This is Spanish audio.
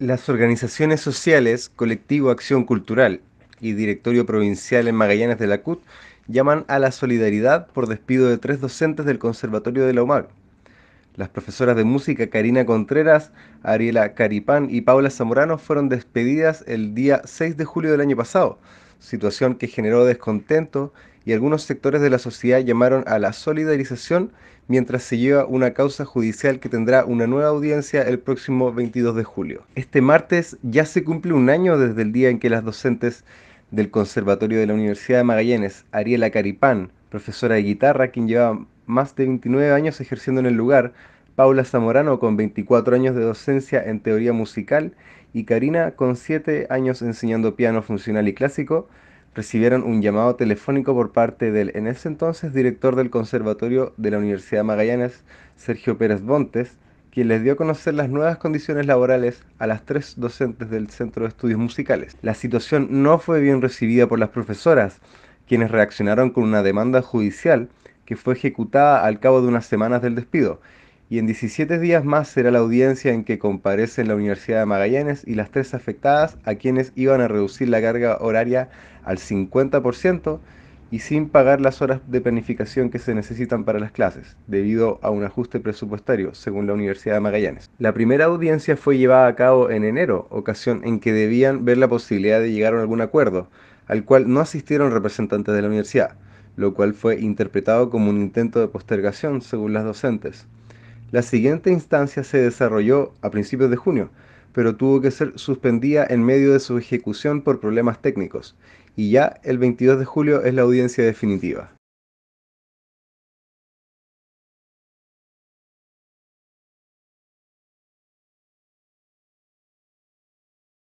Las organizaciones sociales Colectivo Acción Cultural y Directorio Provincial en Magallanes de la CUT llaman a la solidaridad por despido de tres docentes del Conservatorio de la Umar. Las profesoras de música Karina Contreras, Ariela Caripán y Paula Zamorano fueron despedidas el día 6 de julio del año pasado situación que generó descontento y algunos sectores de la sociedad llamaron a la solidarización mientras se lleva una causa judicial que tendrá una nueva audiencia el próximo 22 de julio. Este martes ya se cumple un año desde el día en que las docentes del Conservatorio de la Universidad de Magallanes, Ariela Caripán, profesora de guitarra, quien lleva más de 29 años ejerciendo en el lugar, Paula Zamorano con 24 años de docencia en teoría musical y Karina con 7 años enseñando piano funcional y clásico recibieron un llamado telefónico por parte del en ese entonces director del Conservatorio de la Universidad de Magallanes, Sergio Pérez Bontes, quien les dio a conocer las nuevas condiciones laborales a las tres docentes del Centro de Estudios Musicales. La situación no fue bien recibida por las profesoras, quienes reaccionaron con una demanda judicial que fue ejecutada al cabo de unas semanas del despido y en 17 días más será la audiencia en que comparecen la Universidad de Magallanes y las tres afectadas a quienes iban a reducir la carga horaria al 50% y sin pagar las horas de planificación que se necesitan para las clases, debido a un ajuste presupuestario, según la Universidad de Magallanes. La primera audiencia fue llevada a cabo en enero, ocasión en que debían ver la posibilidad de llegar a algún acuerdo, al cual no asistieron representantes de la universidad, lo cual fue interpretado como un intento de postergación, según las docentes. La siguiente instancia se desarrolló a principios de junio, pero tuvo que ser suspendida en medio de su ejecución por problemas técnicos, y ya el 22 de julio es la audiencia definitiva.